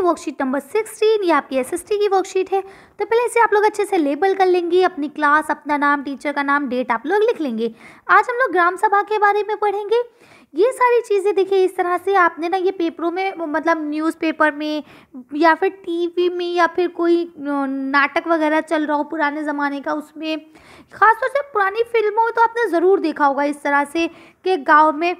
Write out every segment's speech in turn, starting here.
की worksheet number sixteen ये आपकी एस की वर्कशीट है तो पहले इसे आप लोग अच्छे से लेबल कर लेंगे अपनी क्लास अपना नाम टीचर का नाम डेट आप लोग लिख लेंगे आज हम लोग ग्राम सभा के बारे में पढ़ेंगे ये सारी चीज़ें देखिए इस तरह से आपने ना ये पेपरों में मतलब न्यूज़पेपर में या फिर टीवी में या फिर कोई नाटक वगैरह चल रहा हो पुराने ज़माने का उसमें ख़ासतौर से पुरानी फिल्मों में तो आपने ज़रूर देखा होगा इस तरह से कि गांव में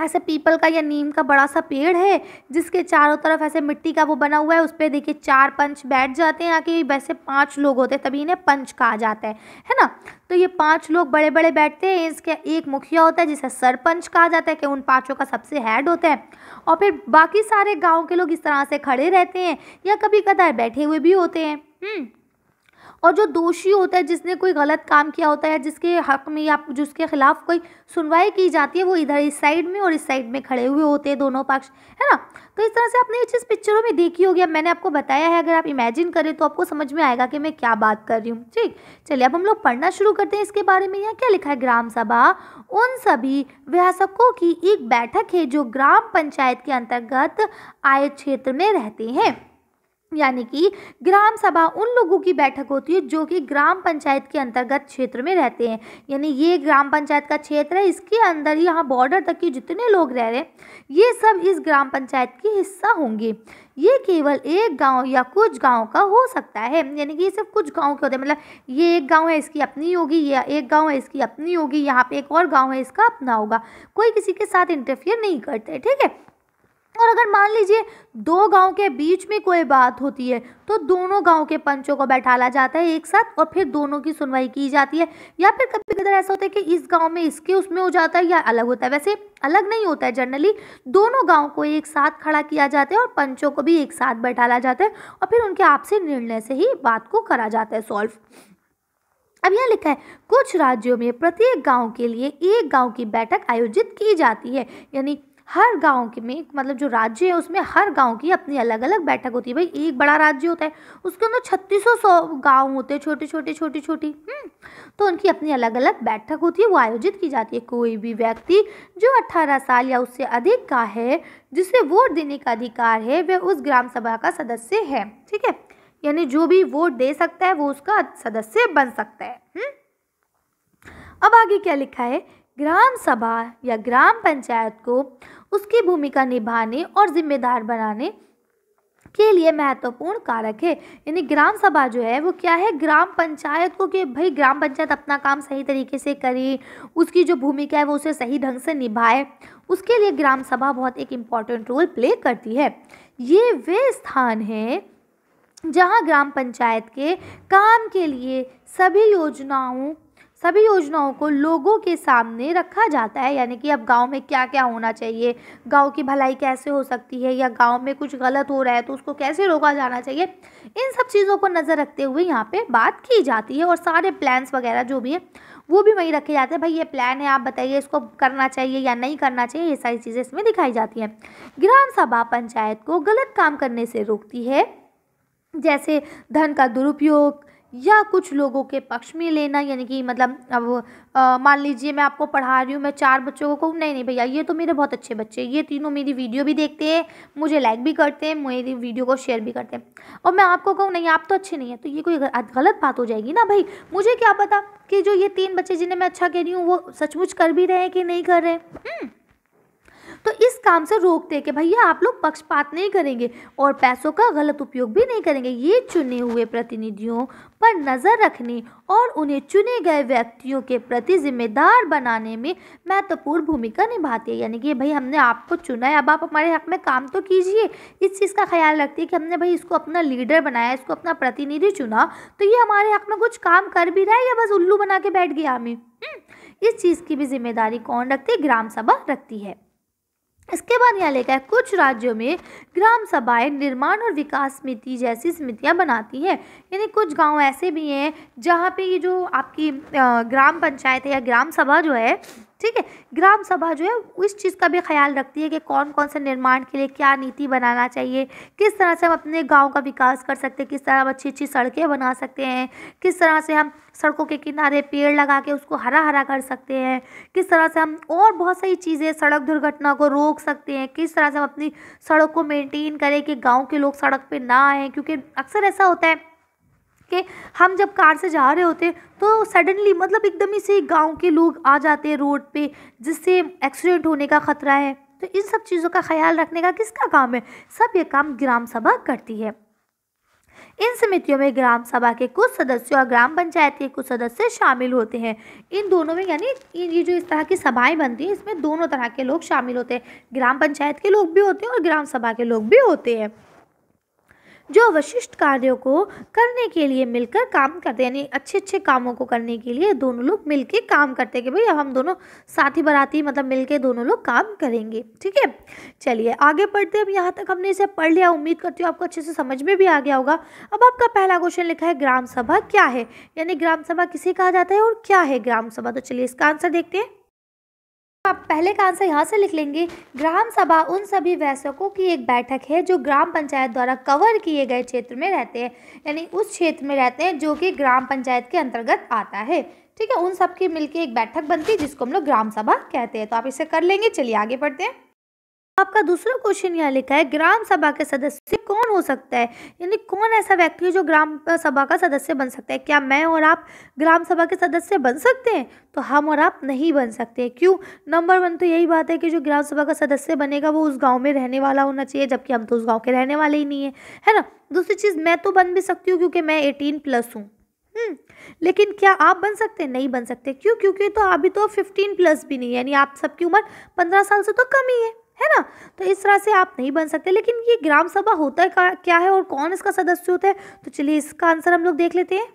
ऐसे पीपल का या नीम का बड़ा सा पेड़ है जिसके चारों तरफ ऐसे मिट्टी का वो बना हुआ है उस पर देखिए चार पंच बैठ जाते हैं आके वैसे पांच लोग होते हैं तभी इन्हें पंच कहा जाता है है ना तो ये पांच लोग बड़े बड़े बैठते हैं इसके एक मुखिया होता है जिसे सरपंच कहा जाता है कि उन पाँचों का सबसे हेड होता है और फिर बाकी सारे गाँव के लोग इस तरह से खड़े रहते हैं या कभी कदार बैठे हुए भी होते हैं हम्म। और जो दोषी होता है जिसने कोई गलत काम किया होता है जिसके हक में या जिसके खिलाफ कोई सुनवाई की जाती है वो इधर इस साइड में और इस साइड में खड़े हुए होते हैं दोनों पक्ष है ना तो इस तरह से आपने ये चीज़ पिक्चरों में देखी होगी अब मैंने आपको बताया है अगर आप इमेजिन करें तो आपको समझ में आएगा कि मैं क्या बात कर रही हूँ ठीक चलिए अब हम लोग पढ़ना शुरू करते हैं इसके बारे में यहाँ क्या लिखा है ग्राम सभा उन सभी व्यासकों की एक बैठक है जो ग्राम पंचायत के अंतर्गत आय क्षेत्र में रहते हैं यानी कि ग्राम सभा उन लोगों की बैठक होती है जो कि ग्राम पंचायत के अंतर्गत क्षेत्र में रहते हैं यानी ये ग्राम पंचायत का क्षेत्र है इसके अंदर यहाँ बॉर्डर तक के जितने लोग रह रहे हैं ये सब इस ग्राम पंचायत के हिस्सा होंगे ये केवल एक गांव या कुछ गांव का हो सकता है यानी कि ये सिर्फ कुछ गांव के होते हैं मतलब ये एक गांव है इसकी अपनी होगी ये एक गांव है इसकी अपनी होगी यहाँ पे एक और गांव है इसका अपना होगा कोई किसी के साथ इंटरफियर नहीं करते ठीक है और अगर मान लीजिए दो गांव के बीच में कोई बात होती है तो दोनों गांव के पंचों को बैठाला जाता है एक साथ और फिर दोनों की सुनवाई की जाती है या फिर कभी कभी ऐसा होता है कि इस गांव में इसके उसमें हो जाता है या अलग होता है वैसे अलग नहीं होता है जनरली दोनों गांव को एक साथ खड़ा किया जाता है और पंचों को भी एक साथ बैठाला जाता है और फिर उनके आपसी निर्णय से ही बात को करा जाता है सॉल्व अब यहाँ लिखा है कुछ राज्यों में प्रत्येक गांव के लिए एक गांव की बैठक आयोजित की जाती है यानी हर गांव के में मतलब जो राज्य है उसमें हर गांव की अपनी अलग अलग बैठक होती है भाई एक बड़ा राज्य होता है उसके अंदर छत्तीस सौ गाँव होते हैं छोटे छोटे छोटी छोटी हम्म, तो उनकी अपनी अलग अलग बैठक होती है वो आयोजित की जाती है कोई भी व्यक्ति जो अट्ठारह साल या उससे अधिक का है जिसे वोट देने का अधिकार है वह उस ग्राम सभा का सदस्य है ठीक है यानी जो भी वोट दे सकता है वो उसका सदस्य बन सकता है हम्म अब आगे क्या लिखा है ग्राम सभा या ग्राम पंचायत को उसकी भूमिका निभाने और जिम्मेदार बनाने के लिए महत्वपूर्ण कारक है यानी ग्राम सभा जो है वो क्या है ग्राम पंचायत को कि भाई ग्राम पंचायत अपना काम सही तरीके से करे उसकी जो भूमिका है वो उसे सही ढंग से निभाए उसके लिए ग्राम सभा बहुत एक इम्पॉर्टेंट रोल प्ले करती है ये वे स्थान है जहाँ ग्राम पंचायत के काम के लिए सभी योजनाओं सभी योजनाओं को लोगों के सामने रखा जाता है यानी कि अब गांव में क्या क्या होना चाहिए गांव की भलाई कैसे हो सकती है या गांव में कुछ गलत हो रहा है तो उसको कैसे रोका जाना चाहिए इन सब चीज़ों को नज़र रखते हुए यहाँ पे बात की जाती है और सारे प्लान्स वगैरह जो भी है वो भी वहीं रखे जाते हैं भाई ये प्लान है आप बताइए इसको करना चाहिए या नहीं करना चाहिए ये सारी चीज़ें इसमें दिखाई जाती हैं ग्राम सभा पंचायत को गलत काम करने से रोकती है जैसे धन का दुरुपयोग या कुछ लोगों के पक्ष में लेना यानी कि मतलब अब मान लीजिए मैं आपको पढ़ा रही हूँ मैं चार बच्चों को कहूँ नहीं नहीं भैया ये तो मेरे बहुत अच्छे बच्चे ये तीनों मेरी वीडियो भी देखते हैं मुझे लाइक भी करते हैं मेरी वीडियो को शेयर भी करते हैं और मैं आपको कहूँ नहीं आप तो अच्छे नहीं हैं तो ये कोई गलत बात हो जाएगी ना भाई मुझे क्या पता कि जो ये तीन बच्चे जिन्हें मैं अच्छा कह रही हूँ वो सचमुच कर भी रहे हैं कि नहीं कर रहे हैं हम्म। तो इस काम से रोकते हैं कि भैया आप लोग पक्षपात नहीं करेंगे और पैसों का गलत उपयोग भी नहीं करेंगे ये चुने हुए प्रतिनिधियों पर नज़र रखने और उन्हें चुने गए व्यक्तियों के प्रति जिम्मेदार बनाने में महत्वपूर्ण भूमिका निभाती है यानी कि भाई हमने आपको चुना है अब आप हमारे हक में काम तो कीजिए इस चीज़ का ख्याल रखती है कि हमने भाई इसको अपना लीडर बनाया इसको अपना प्रतिनिधि चुना तो ये हमारे हक में कुछ काम कर भी रहा है या बस उल्लू बना के बैठ गया हमें हम्म, इस चीज़ की भी जिम्मेदारी कौन रखती है ग्राम सभा रखती है इसके बाद यहाँ लिखा है कुछ राज्यों में ग्राम सभाएं निर्माण और विकास समिति जैसी समितियाँ बनाती हैं यानी कुछ गांव ऐसे भी हैं जहाँ पे ये जो आपकी ग्राम पंचायत है या ग्राम सभा जो है ठीक है ग्राम सभा जो है उस चीज़ का भी ख्याल रखती है कि कौन कौन से निर्माण के लिए क्या नीति बनाना चाहिए किस तरह से हम अपने गाँव का विकास कर सकते हैं किस तरह हम अच्छी अच्छी सड़कें बना सकते हैं किस तरह से हम सड़कों के किनारे पेड़ लगा के उसको हरा हरा कर सकते हैं किस तरह से हम और बहुत सारी चीज़ें सड़क दुर्घटना को रोक सकते हैं किस तरह से हम अपनी सड़क को मेनटेन करें कि गाँव के लोग सड़क पर ना आएँ क्योंकि अक्सर ऐसा होता है के हम जब कार से जा रहे होते तो सडनली मतलब एकदम ही से गाँव के लोग आ जाते हैं रोड पे जिससे एक्सीडेंट होने का ख़तरा है तो इन सब चीज़ों का ख्याल रखने का किसका काम है सब ये काम ग्राम सभा करती है इन समितियों में ग्राम सभा के कुछ सदस्यों और ग्राम पंचायत के कुछ सदस्य शामिल होते हैं इन दोनों में यानी ये जो इस तरह की सभाएं बनती हैं इसमें दोनों तरह के लोग शामिल होते हैं ग्राम पंचायत के लोग भी होते हैं और ग्राम सभा के लोग भी होते हैं जो विशिष्ट कार्यों को करने के लिए मिलकर काम करते यानी अच्छे अच्छे कामों को करने के लिए दोनों लोग मिलकर काम करते हैं कि भाई अब हम दोनों साथी बराती मतलब मिलकर दोनों लोग काम करेंगे ठीक है चलिए आगे पढ़ते हैं अब यहाँ तक हमने इसे पढ़ लिया उम्मीद करती हूँ आपको अच्छे से समझ में भी आ गया होगा अब आपका पहला क्वेश्चन लिखा है ग्राम सभा क्या है यानी ग्राम सभा किसे कहा जाता है और क्या है ग्राम सभा तो चलिए इसका आंसर देखते हैं आप पहले का आंसर यहाँ से लिख लेंगे ग्राम सभा उन सभी वयस्कों की एक बैठक है जो ग्राम पंचायत द्वारा कवर किए गए क्षेत्र में रहते हैं यानी उस क्षेत्र में रहते हैं जो कि ग्राम पंचायत के अंतर्गत आता है ठीक है उन सब की मिलकर एक बैठक बनती है जिसको हम लोग ग्राम सभा कहते हैं तो आप इसे कर लेंगे चलिए आगे बढ़ते हैं आपका दूसरा क्वेश्चन यहाँ लिखा है ग्राम सभा के सदस्य कौन हो सकता है यानी कौन ऐसा व्यक्ति है जो ग्राम सभा का सदस्य बन सकता है क्या मैं और आप ग्राम सभा के सदस्य बन सकते हैं तो हम और आप नहीं बन सकते क्यों नंबर वन तो यही बात है कि जो ग्राम सभा का सदस्य बनेगा वो उस गाँव में रहने वाला होना चाहिए जबकि हम तो उस गाँव के रहने वाले ही नहीं है है ना दूसरी चीज़ मैं तो बन भी सकती हूँ क्योंकि मैं एटीन प्लस हूँ हम्म, लेकिन क्या आप बन सकते हैं नहीं बन सकते क्यों क्योंकि तो अभी तो फिफ्टीन प्लस भी नहीं है यानी आप सबकी उम्र पंद्रह साल से तो कम ही है है ना तो इस तरह से आप नहीं बन सकते लेकिन ये ग्राम सभा होता है क्या है और कौन इसका सदस्य होता है तो चलिए इसका आंसर हम लोग देख लेते हैं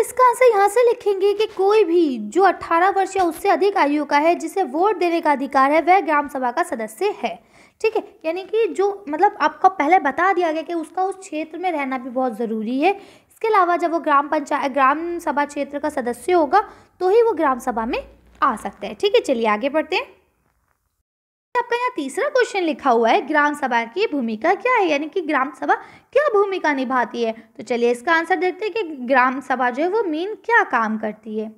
इसका आंसर यहाँ से लिखेंगे कि कोई भी जो 18 वर्ष या उससे अधिक आयु का है जिसे वोट देने का अधिकार है वह ग्राम सभा का सदस्य है ठीक है यानी कि जो मतलब आपको पहले बता दिया गया कि उसका उस क्षेत्र में रहना भी बहुत ज़रूरी है इसके अलावा जब वो ग्राम पंचायत ग्राम सभा क्षेत्र का सदस्य होगा तो ही वो ग्राम सभा में आ सकता है ठीक है चलिए आगे बढ़ते हैं आपका यहाँ तीसरा क्वेश्चन लिखा हुआ है ग्राम सभा की भूमिका क्या है यानी कि ग्राम सभा क्या भूमिका निभाती है तो चलिए इसका आंसर देखते हैं कि ग्राम सभा जो है वो मेन क्या काम करती है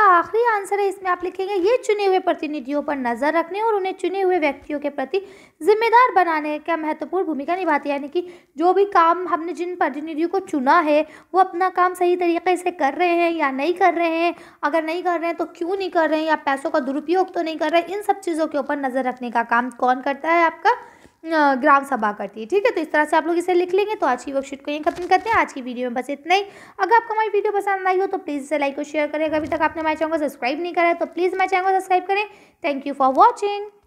का आखिरी आंसर है इसमें आप लिखेंगे ये चुने हुए प्रतिनिधियों पर नज़र रखने और उन्हें चुने हुए व्यक्तियों के प्रति जिम्मेदार बनाने का महत्वपूर्ण भूमिका निभाती है यानी कि जो भी काम हमने जिन प्रतिनिधियों को चुना है वो अपना काम सही तरीके से कर रहे हैं या नहीं कर रहे हैं अगर नहीं कर रहे हैं तो क्यों नहीं कर रहे हैं या पैसों का दुरुपयोग तो नहीं कर रहे इन सब चीज़ों के ऊपर नज़र रखने का काम कौन करता है आपका ग्राम सभा करती है ठीक है तो इस तरह से आप लोग इसे लिख लेंगे तो आज की वर्कशीट को यहीं खत्म करते हैं आज की वीडियो में बस इतना ही अगर आपको हमारी वीडियो पसंद आई हो तो प्लीज़ इसे लाइक और शेयर करें अगर अभी तक आपने हमारे चैनल को सब्सक्राइब नहीं करा है तो प्लीज़ हमारे चैनल को सब्सक्राइब करें थैंक यू फॉर वॉचिंग